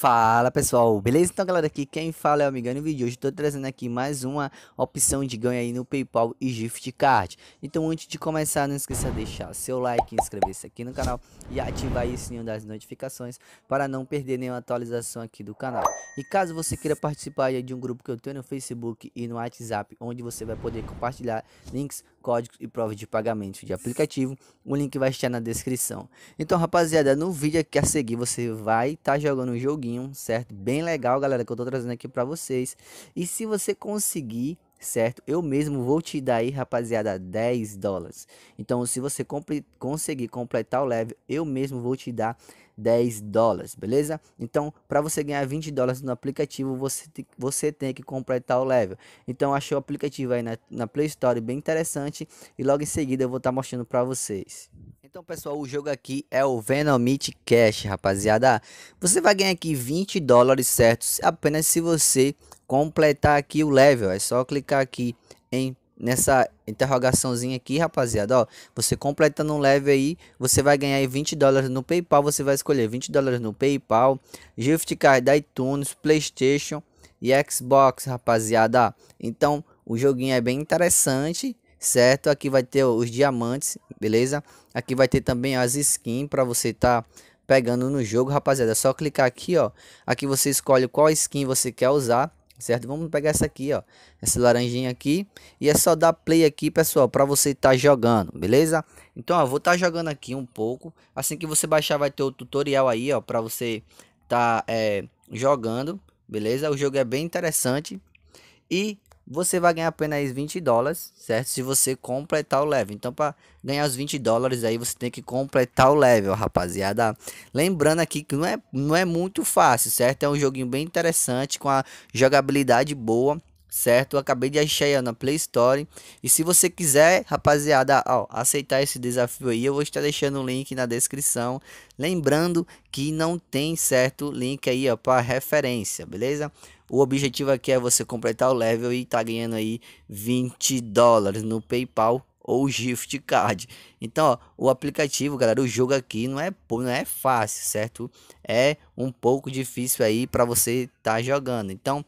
Fala pessoal, beleza? Então galera, aqui quem fala é o Amigão e vídeo hoje estou trazendo aqui mais uma opção de ganho aí no Paypal e Gift Card Então antes de começar, não esqueça de deixar seu like, inscrever-se aqui no canal e ativar o sininho das notificações para não perder nenhuma atualização aqui do canal E caso você queira participar de um grupo que eu tenho no Facebook e no WhatsApp Onde você vai poder compartilhar links, códigos e provas de pagamento de aplicativo O link vai estar na descrição Então rapaziada, no vídeo aqui a seguir você vai estar tá jogando um joguinho certo? Bem legal, galera, que eu tô trazendo aqui para vocês. E se você conseguir, certo? Eu mesmo vou te dar aí, rapaziada, 10 dólares. Então, se você compre, conseguir completar o level, eu mesmo vou te dar 10 dólares, beleza? Então, para você ganhar 20 dólares no aplicativo, você, você tem que completar o level. Então, achei o aplicativo aí na, na Play Store bem interessante e logo em seguida eu vou estar tá mostrando para vocês. Então, pessoal, o jogo aqui é o Venomite Cash, rapaziada. Você vai ganhar aqui 20 dólares certos apenas se você completar aqui o level. É só clicar aqui em nessa interrogaçãozinha aqui, rapaziada, ó, você completando um level aí, você vai ganhar aí 20 dólares no PayPal, você vai escolher 20 dólares no PayPal, gift card iTunes, PlayStation e Xbox, rapaziada. Então, o joguinho é bem interessante certo? Aqui vai ter os diamantes, beleza? Aqui vai ter também as skins para você tá pegando no jogo, rapaziada. É só clicar aqui, ó. Aqui você escolhe qual skin você quer usar, certo? Vamos pegar essa aqui, ó. Essa laranjinha aqui. E é só dar play aqui, pessoal, para você estar tá jogando, beleza? Então, ó, vou estar tá jogando aqui um pouco. Assim que você baixar, vai ter o tutorial aí, ó, para você tá é, jogando, beleza? O jogo é bem interessante. E você vai ganhar apenas 20 dólares, certo? Se você completar o level. Então, para ganhar os 20 dólares aí, você tem que completar o level, rapaziada. Lembrando aqui que não é, não é muito fácil, certo? É um joguinho bem interessante, com a jogabilidade boa certo? Eu acabei de achar aí na Play Store. E se você quiser, rapaziada, ó, aceitar esse desafio aí, eu vou estar deixando o link na descrição. Lembrando que não tem certo link aí, para referência, beleza? O objetivo aqui é você completar o level e tá ganhando aí 20 dólares no PayPal ou gift card. Então, ó, o aplicativo, galera, o jogo aqui não é não é fácil, certo? É um pouco difícil aí para você estar tá jogando. Então,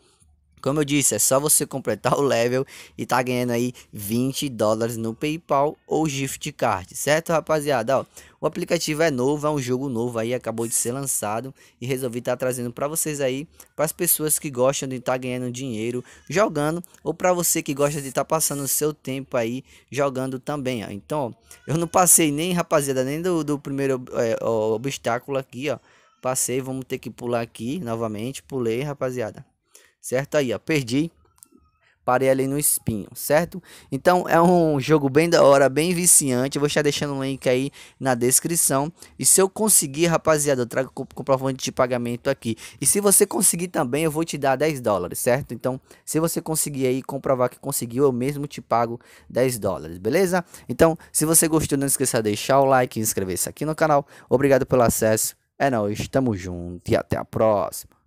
como eu disse, é só você completar o level e tá ganhando aí 20 dólares no PayPal ou gift card, certo, rapaziada? Ó, o aplicativo é novo, é um jogo novo aí, acabou de ser lançado e resolvi estar tá trazendo para vocês aí, para as pessoas que gostam de estar tá ganhando dinheiro jogando ou para você que gosta de estar tá passando o seu tempo aí jogando também, ó. Então, ó, eu não passei nem, rapaziada, nem do, do primeiro é, ó, obstáculo aqui, ó. Passei, vamos ter que pular aqui novamente, pulei, rapaziada certo? Aí, ó, perdi. Parei ali no espinho, certo? Então é um jogo bem da hora, bem viciante. vou estar deixando um link aí na descrição. E se eu conseguir, rapaziada, eu trago comprovante de pagamento aqui. E se você conseguir também, eu vou te dar 10 dólares, certo? Então, se você conseguir aí comprovar que conseguiu, eu mesmo te pago 10 dólares, beleza? Então, se você gostou, não esqueça de deixar o like e inscrever-se aqui no canal. Obrigado pelo acesso. É nóis, tamo junto e até a próxima.